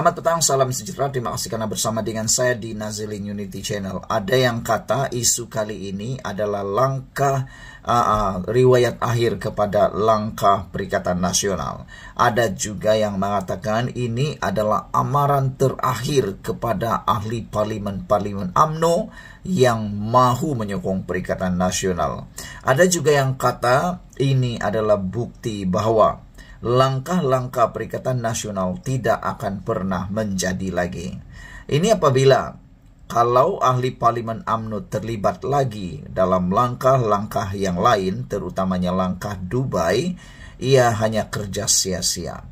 Selamat petang, salam sejahtera. Terima kasih karena bersama dengan saya di Nazilin Unity Channel. Ada yang kata isu kali ini adalah langkah uh, uh, riwayat akhir kepada langkah Perikatan Nasional. Ada juga yang mengatakan ini adalah amaran terakhir kepada ahli parlimen-parlimen AMNO yang mahu menyokong Perikatan Nasional. Ada juga yang kata ini adalah bukti bahwa langkah-langkah Perikatan Nasional tidak akan pernah menjadi lagi. Ini apabila kalau ahli parlimen UMNO terlibat lagi dalam langkah-langkah yang lain, terutamanya langkah Dubai, ia hanya kerja sia-sia.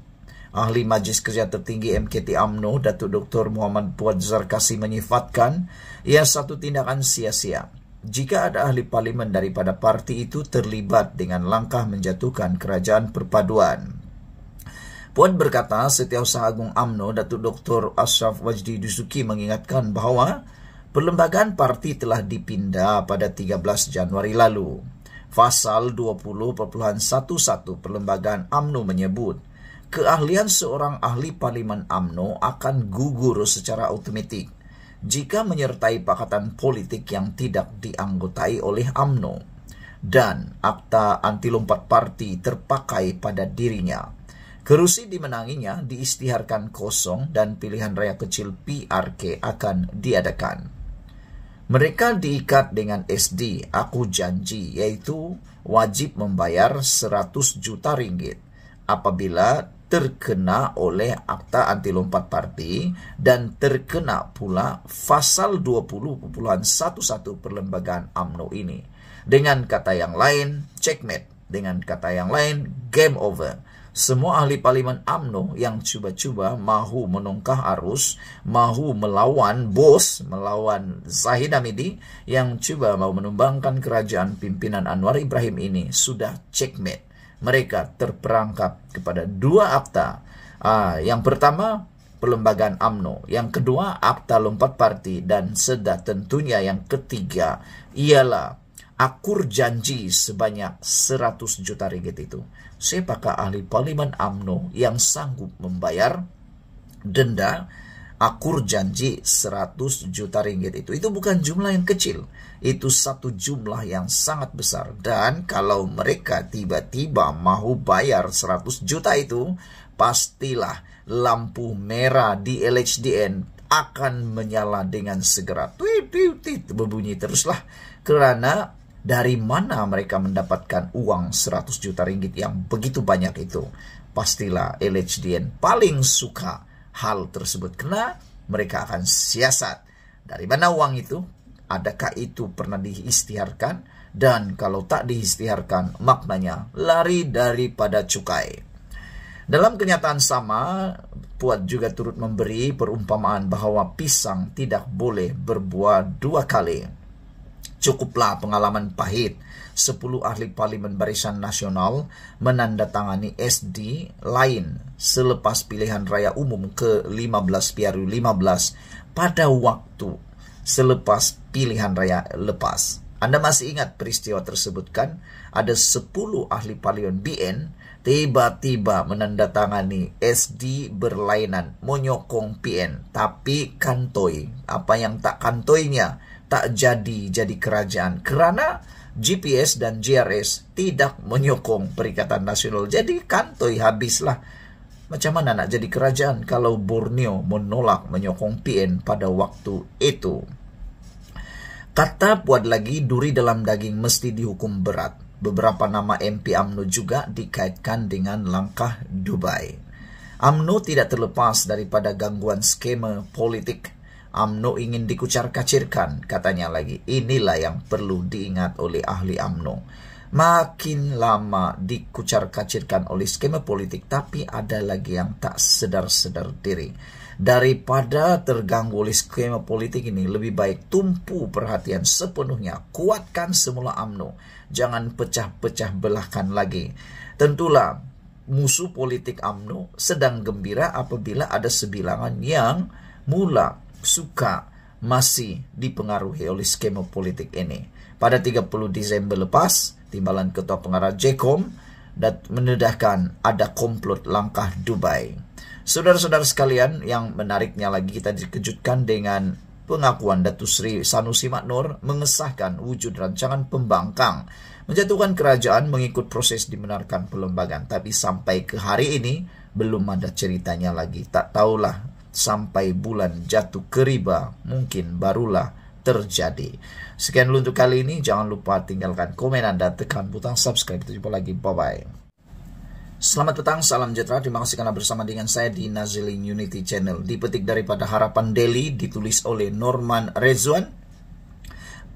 Ahli Majlis Kerja Tertinggi MKT AMNO, Datuk Dr. Muhammad Puan Zarkasi menyifatkan, ia satu tindakan sia-sia jika ada ahli parlimen daripada parti itu terlibat dengan langkah menjatuhkan kerajaan perpaduan. Puan berkata, Setiausaha Agung AMNO, Datuk Dr. Ashraf Wajdi Dusuki mengingatkan bahawa perlembagaan parti telah dipindah pada 13 Januari lalu. Fasal 20.11 Perlembagaan AMNO menyebut, keahlian seorang ahli parlimen AMNO akan gugur secara automatik jika menyertai pakatan politik yang tidak dianggotai oleh AMNO dan akta anti lompat parti terpakai pada dirinya. Kerusi dimenanginya diistiharkan kosong dan pilihan raya kecil PRK akan diadakan. Mereka diikat dengan SD, aku janji, yaitu wajib membayar 100 juta ringgit apabila terkena oleh Akta Anti Lompat Parti dan terkena pula pasal 20.11 perlembagaan AMNO ini. Dengan kata yang lain, checkmate. Dengan kata yang lain, game over. Semua ahli parlimen AMNO yang cuba-cuba mahu menungkah arus, mahu melawan bos, melawan Zahid Hamidi, yang cuba mau menumbangkan kerajaan pimpinan Anwar Ibrahim ini sudah checkmate mereka terperangkap kepada dua akta. Uh, yang pertama, Perlembagaan AMNO. Yang kedua, akta lompat parti. Dan sedang tentunya yang ketiga ialah akur janji sebanyak 100 juta ringgit itu. Siapakah ahli parlimen AMNO yang sanggup membayar denda akur janji 100 juta ringgit itu. Itu bukan jumlah yang kecil. Itu satu jumlah yang sangat besar. Dan kalau mereka tiba-tiba mau bayar 100 juta itu, pastilah lampu merah di LHDN akan menyala dengan segera. Tweet, tweet, tweet, berbunyi teruslah. karena dari mana mereka mendapatkan uang 100 juta ringgit yang begitu banyak itu? Pastilah LHDN paling suka hal tersebut kena, mereka akan siasat. Dari mana uang itu? Adakah itu pernah diistiharkan? Dan kalau tak diistiharkan, maknanya lari daripada cukai. Dalam kenyataan sama, Puat juga turut memberi perumpamaan bahwa pisang tidak boleh berbuah dua kali. Cukuplah pengalaman pahit. 10 ahli parlimen barisan nasional menandatangani SD lain selepas pilihan raya umum ke-15 PRU 15 pada waktu selepas pilihan raya lepas. Anda masih ingat peristiwa tersebut kan? Ada 10 ahli Parlimen BN tiba-tiba menandatangani SD berlainan menyokong PN tapi kantoi apa yang tak kantoinya tak jadi jadi kerajaan kerana GPS dan GRS tidak menyokong Perikatan Nasional. Jadi kantoi habislah. Macam mana nak jadi kerajaan kalau Borneo menolak menyokong PN pada waktu itu? Kata buat lagi duri dalam daging mesti dihukum berat. Beberapa nama MP AMNO juga dikaitkan dengan langkah Dubai. AMNO tidak terlepas daripada gangguan skema politik AMNO ingin dikucar-kacirkan, katanya lagi. Inilah yang perlu diingat oleh ahli AMNO. Makin lama dikucar-kacirkan oleh skema politik, tapi ada lagi yang tak sedar-sedar diri. Daripada terganggu oleh skema politik ini, lebih baik tumpu perhatian sepenuhnya, kuatkan semula AMNO. Jangan pecah-pecah belahkan lagi. Tentulah musuh politik AMNO sedang gembira apabila ada sebilangan yang mula suka masih dipengaruhi oleh skema politik ini. Pada 30 Desember lepas, Timbalan Ketua Pengarah JECOM dan menedahkan ada komplot langkah Dubai. Saudara-saudara sekalian, yang menariknya lagi kita dikejutkan dengan pengakuan Datu Sri Sanusi Maknur mengesahkan wujud rancangan pembangkang menjatuhkan kerajaan mengikut proses dibenarkan pelembagaan tapi sampai ke hari ini belum ada ceritanya lagi tak tahulah sampai bulan jatuh keriba mungkin barulah terjadi. Sekian dulu untuk kali ini. Jangan lupa tinggalkan komen Anda, tekan butang subscribe. Kita jumpa lagi. Bye-bye. Selamat petang, salam sejahtera. Terima kasih karena bersama dengan saya di Nazilin Unity Channel. Dipetik daripada Harapan Delhi ditulis oleh Norman Rezuan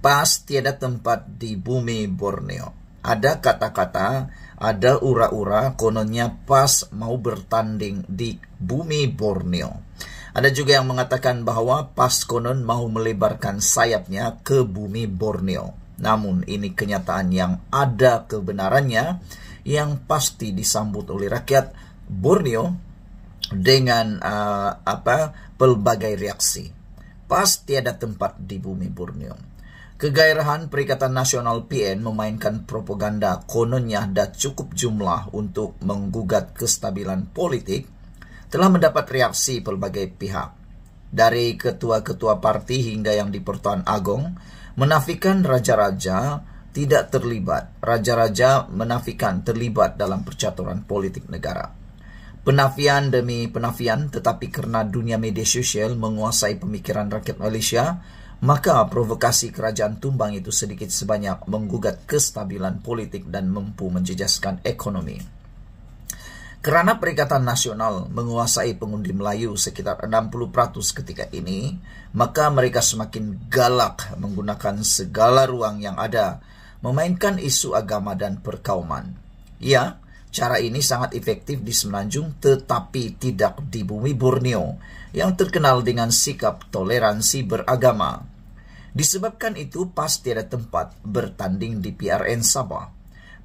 Pas tiada tempat di bumi Borneo. Ada kata-kata, ada ura-ura, kononnya pas mau bertanding di bumi Borneo ada juga yang mengatakan bahwa Paskonon mau melebarkan sayapnya ke bumi Borneo. Namun ini kenyataan yang ada kebenarannya yang pasti disambut oleh rakyat Borneo dengan uh, apa pelbagai reaksi. Pasti ada tempat di bumi Borneo. Kegairahan Perikatan Nasional PN memainkan propaganda kononnya ada cukup jumlah untuk menggugat kestabilan politik telah mendapat reaksi pelbagai pihak. Dari ketua-ketua parti hingga yang di Pertuan Agong, menafikan raja-raja tidak terlibat. Raja-raja menafikan terlibat dalam percaturan politik negara. Penafian demi penafian, tetapi karena dunia media sosial menguasai pemikiran rakyat Malaysia, maka provokasi kerajaan tumbang itu sedikit sebanyak menggugat kestabilan politik dan mampu menjejaskan ekonomi. Kerana Perikatan Nasional menguasai pengundi Melayu sekitar 60% ketika ini, maka mereka semakin galak menggunakan segala ruang yang ada, memainkan isu agama dan perkauman. Ya, cara ini sangat efektif di Semenanjung tetapi tidak di bumi Borneo yang terkenal dengan sikap toleransi beragama. Disebabkan itu pasti ada tempat bertanding di PRN Sabah.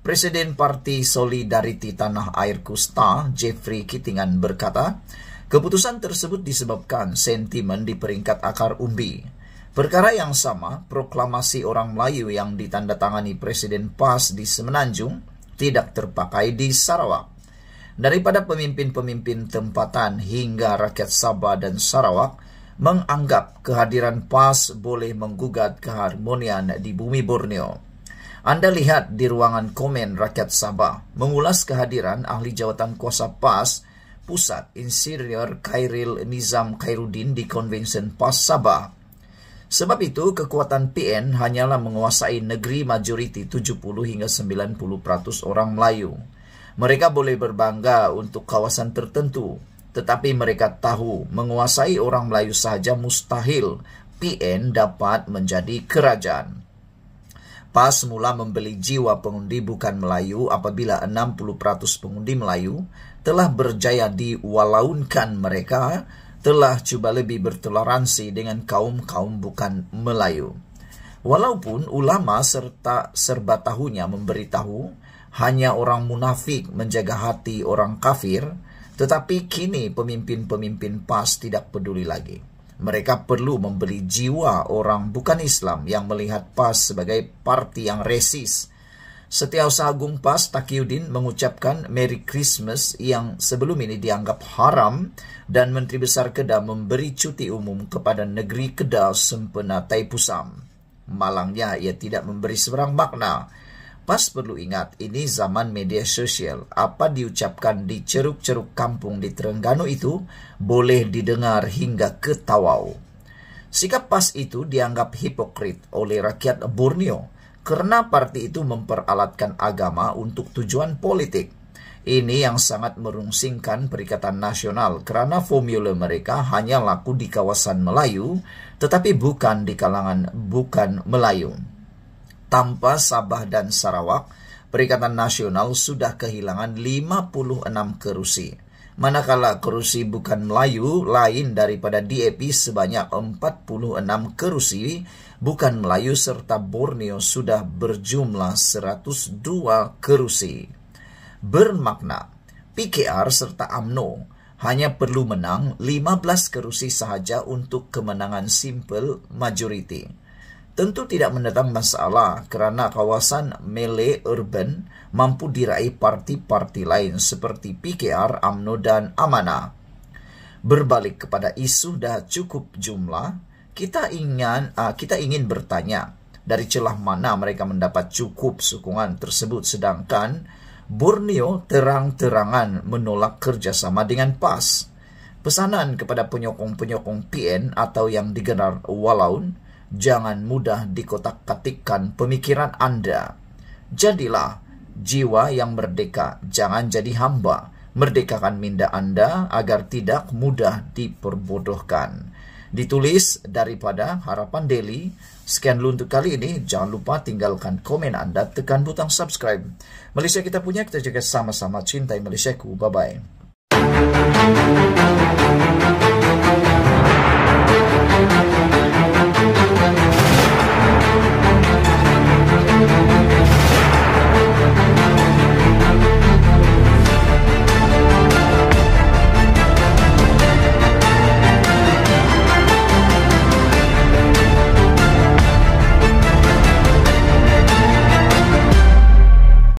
Presiden Parti Solidariti Tanah Air Kusta, Jeffrey Kitingan berkata, keputusan tersebut disebabkan sentimen di peringkat akar umbi. Perkara yang sama, proklamasi orang Melayu yang ditandatangani Presiden PAS di Semenanjung tidak terpakai di Sarawak. Daripada pemimpin-pemimpin tempatan hingga rakyat Sabah dan Sarawak menganggap kehadiran PAS boleh menggugat keharmonian di bumi Borneo. Anda lihat di ruangan komen rakyat Sabah mengulas kehadiran ahli jawatan kuasa PAS Pusat insirior Kairil Nizam Khairuddin di Convention PAS Sabah. Sebab itu kekuatan PN hanyalah menguasai negeri majoriti 70 hingga 90% peratus orang Melayu. Mereka boleh berbangga untuk kawasan tertentu, tetapi mereka tahu menguasai orang Melayu sahaja mustahil PN dapat menjadi kerajaan. PAS semula membeli jiwa pengundi bukan Melayu apabila 60% pengundi Melayu telah berjaya diwalaunkan mereka telah cuba lebih bertoleransi dengan kaum-kaum bukan Melayu. Walaupun ulama serta serba tahunya memberitahu hanya orang munafik menjaga hati orang kafir, tetapi kini pemimpin-pemimpin PAS tidak peduli lagi. Mereka perlu membeli jiwa orang bukan Islam yang melihat PAS sebagai parti yang resis. Setiausaha Agung PAS, Takiuddin mengucapkan Merry Christmas yang sebelum ini dianggap haram dan Menteri Besar Kedah memberi cuti umum kepada negeri Kedah sempena Taipusam. Malangnya ia tidak memberi seberang makna. Pas perlu ingat, ini zaman media sosial. Apa diucapkan di ceruk-ceruk kampung di Terengganu itu boleh didengar hingga ke Tawau. Sikap Pas itu dianggap hipokrit oleh rakyat Borneo karena parti itu memperalatkan agama untuk tujuan politik. Ini yang sangat merungsingkan Perikatan Nasional karena formula mereka hanya laku di kawasan Melayu tetapi bukan di kalangan bukan Melayu. Tanpa Sabah dan Sarawak, Perikatan Nasional sudah kehilangan 56 kerusi. Manakala kerusi bukan Melayu lain daripada DAP sebanyak 46 kerusi bukan Melayu serta Borneo sudah berjumlah 102 kerusi. Bermakna PKR serta AMNO hanya perlu menang 15 kerusi sahaja untuk kemenangan simple majority tentu tidak mendatang masalah karena kawasan Mele Urban mampu diraih parti-parti lain seperti PKR, AMNO, dan Amana. Berbalik kepada isu dah cukup jumlah, kita ingin uh, ah, kita ingin bertanya dari celah mana mereka mendapat cukup sokongan tersebut sedangkan Borneo terang-terangan menolak kerjasama dengan PAS. Pesanan kepada penyokong-penyokong PN atau yang digenar Walaun, Jangan mudah dikotak-katikkan pemikiran Anda. Jadilah jiwa yang merdeka, jangan jadi hamba. Merdekakan minda Anda agar tidak mudah diperbodohkan. Ditulis daripada Harapan Daily. Sekian dulu untuk kali ini. Jangan lupa tinggalkan komen Anda, tekan butang subscribe. Malaysia kita punya, kita jaga sama-sama. Cintai Malaysiaku. Bye-bye.